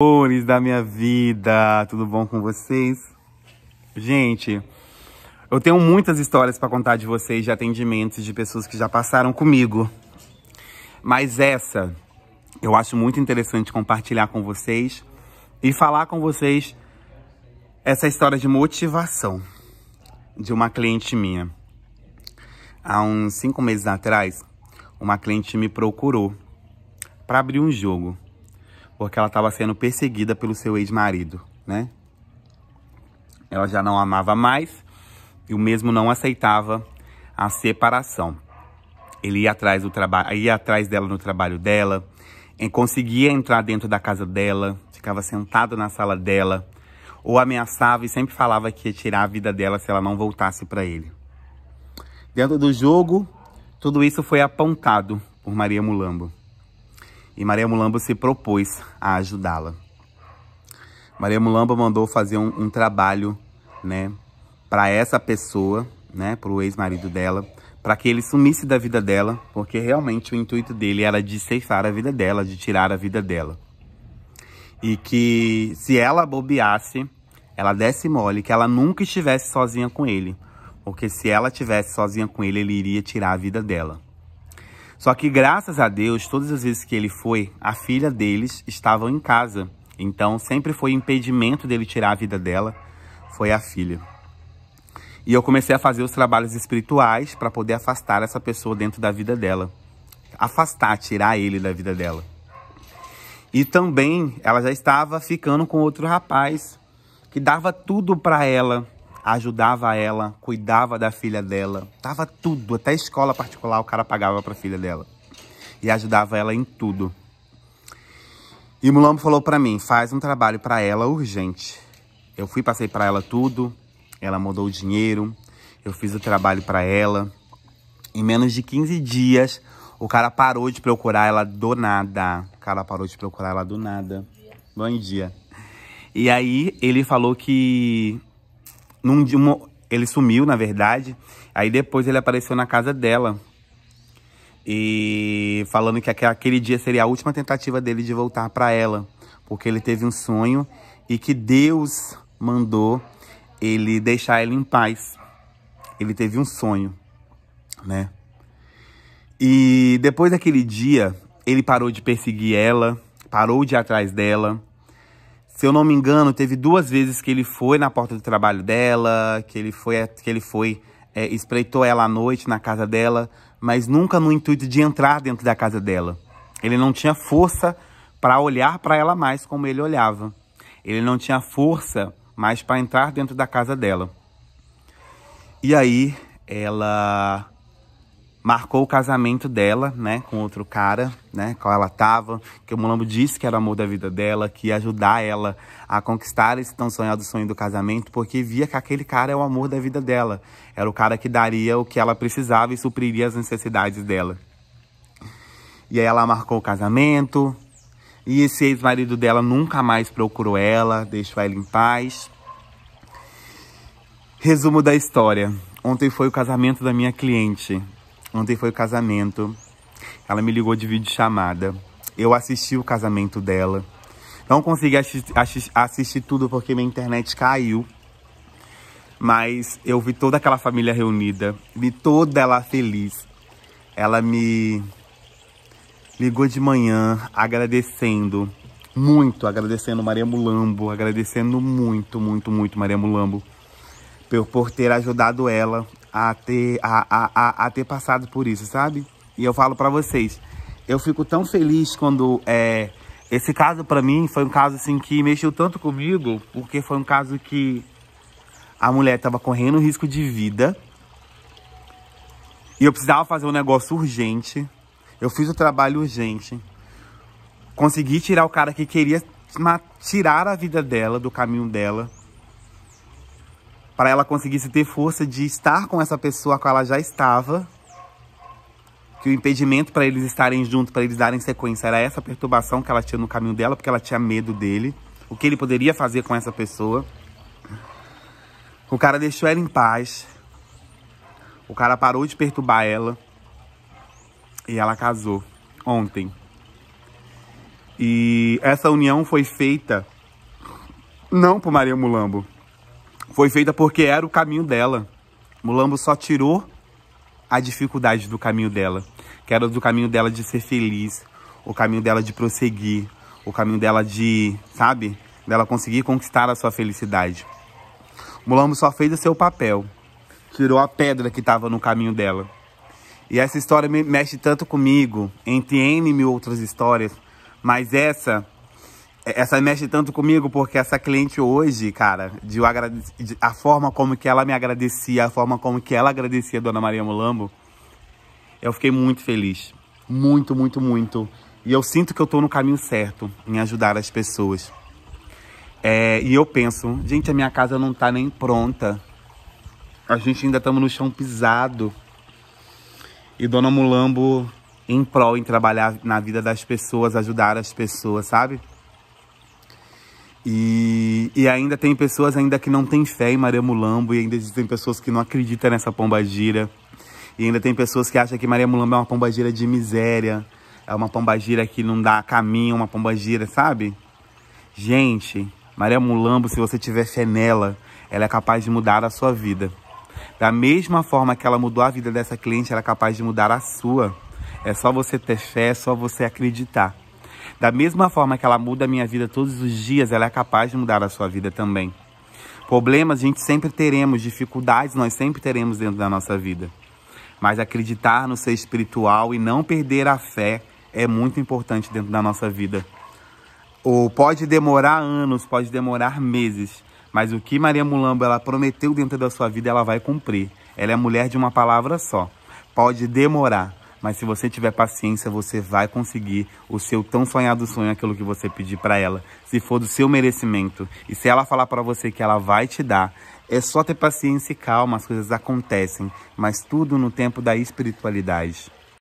Amores da minha vida, tudo bom com vocês? Gente, eu tenho muitas histórias para contar de vocês, de atendimentos, de pessoas que já passaram comigo. Mas essa eu acho muito interessante compartilhar com vocês e falar com vocês essa história de motivação de uma cliente minha. Há uns cinco meses atrás, uma cliente me procurou para abrir um jogo porque ela estava sendo perseguida pelo seu ex-marido, né? Ela já não amava mais e o mesmo não aceitava a separação. Ele ia atrás do trabalho, ia atrás dela no trabalho dela, conseguia entrar dentro da casa dela, ficava sentado na sala dela, ou ameaçava e sempre falava que ia tirar a vida dela se ela não voltasse para ele. Dentro do jogo, tudo isso foi apontado por Maria Mulambo e Maria Mulamba se propôs a ajudá-la. Maria Mulamba mandou fazer um, um trabalho, né, para essa pessoa, né, para o ex-marido dela, para que ele sumisse da vida dela, porque realmente o intuito dele era de ceifar a vida dela, de tirar a vida dela. E que se ela bobeasse, ela desse mole, que ela nunca estivesse sozinha com ele, porque se ela estivesse sozinha com ele, ele iria tirar a vida dela. Só que graças a Deus, todas as vezes que ele foi, a filha deles estava em casa. Então sempre foi impedimento dele tirar a vida dela, foi a filha. E eu comecei a fazer os trabalhos espirituais para poder afastar essa pessoa dentro da vida dela. Afastar, tirar ele da vida dela. E também ela já estava ficando com outro rapaz que dava tudo para ela, ajudava ela, cuidava da filha dela, tava tudo, até escola particular o cara pagava para filha dela e ajudava ela em tudo. E Mulambo falou para mim, faz um trabalho para ela urgente. Eu fui, passei para ela tudo, ela mandou o dinheiro, eu fiz o trabalho para ela. Em menos de 15 dias, o cara parou de procurar ela do nada. O cara parou de procurar ela do nada. Bom dia. Bom dia. E aí ele falou que num, uma, ele sumiu, na verdade. Aí depois ele apareceu na casa dela. E falando que aquele dia seria a última tentativa dele de voltar para ela. Porque ele teve um sonho e que Deus mandou ele deixar ela em paz. Ele teve um sonho, né? E depois daquele dia, ele parou de perseguir ela, parou de ir atrás dela. Se eu não me engano, teve duas vezes que ele foi na porta do trabalho dela, que ele foi, que ele foi é, espreitou ela à noite na casa dela, mas nunca no intuito de entrar dentro da casa dela. Ele não tinha força para olhar para ela mais como ele olhava. Ele não tinha força mais para entrar dentro da casa dela. E aí ela marcou o casamento dela, né, com outro cara, né, qual ela tava, que o Mulambo disse que era o amor da vida dela, que ia ajudar ela a conquistar esse tão sonhado sonho do casamento, porque via que aquele cara é o amor da vida dela, era o cara que daria o que ela precisava e supriria as necessidades dela. E aí ela marcou o casamento, e esse ex-marido dela nunca mais procurou ela, deixou ela em paz. Resumo da história. Ontem foi o casamento da minha cliente. Ontem foi o casamento. Ela me ligou de vídeo chamada. Eu assisti o casamento dela. Não consegui assistir, assistir tudo porque minha internet caiu. Mas eu vi toda aquela família reunida. Vi toda ela feliz. Ela me ligou de manhã agradecendo. Muito agradecendo Maria Mulambo. Agradecendo muito, muito, muito Maria Mulambo. Por, por ter ajudado ela a ter, a, a, a, a ter passado por isso, sabe? E eu falo para vocês, eu fico tão feliz quando é, esse caso para mim foi um caso assim que mexeu tanto comigo, porque foi um caso que a mulher estava correndo risco de vida e eu precisava fazer um negócio urgente. Eu fiz o trabalho urgente, consegui tirar o cara que queria tirar a vida dela do caminho dela para ela conseguisse ter força de estar com essa pessoa com ela já estava. Que o impedimento para eles estarem juntos, para eles darem sequência, era essa perturbação que ela tinha no caminho dela, porque ela tinha medo dele. O que ele poderia fazer com essa pessoa. O cara deixou ela em paz. O cara parou de perturbar ela. E ela casou ontem. E essa união foi feita não por Maria Mulambo, foi feita porque era o caminho dela. Mulambo só tirou a dificuldade do caminho dela, que era do caminho dela de ser feliz, o caminho dela de prosseguir, o caminho dela de, sabe, dela conseguir conquistar a sua felicidade. Mulambo só fez o seu papel, tirou a pedra que estava no caminho dela. E essa história me mexe tanto comigo, entre N mil outras histórias, mas essa é, essa mexe tanto comigo porque essa cliente hoje, cara, de, de a forma como que ela me agradecia, a forma como que ela agradecia a Dona Maria Mulambo, eu fiquei muito feliz. Muito, muito, muito. E eu sinto que eu tô no caminho certo em ajudar as pessoas. É, e eu penso, gente, a minha casa não tá nem pronta. A gente ainda estamos no chão pisado. E Dona Mulambo em prol em trabalhar na vida das pessoas, ajudar as pessoas, sabe? E, e ainda tem pessoas ainda que não têm fé em Maria Mulambo, e ainda existem pessoas que não acreditam nessa pombagira. E ainda tem pessoas que acham que Maria Mulambo é uma pombagira de miséria, é uma pombagira que não dá caminho, é uma pombagira, sabe? Gente, Maria Mulambo, se você tiver fé nela, ela é capaz de mudar a sua vida. Da mesma forma que ela mudou a vida dessa cliente, ela é capaz de mudar a sua. É só você ter fé, é só você acreditar. Da mesma forma que ela muda a minha vida todos os dias, ela é capaz de mudar a sua vida também. Problemas a gente sempre teremos, dificuldades nós sempre teremos dentro da nossa vida. Mas acreditar no ser espiritual e não perder a fé é muito importante dentro da nossa vida. Ou pode demorar anos, pode demorar meses, mas o que Maria Mulambo ela prometeu dentro da sua vida, ela vai cumprir. Ela é mulher de uma palavra só. Pode demorar, mas se você tiver paciência, você vai conseguir o seu tão sonhado sonho, aquilo que você pedir para ela, se for do seu merecimento. E se ela falar para você que ela vai te dar, é só ter paciência e calma, as coisas acontecem, mas tudo no tempo da espiritualidade.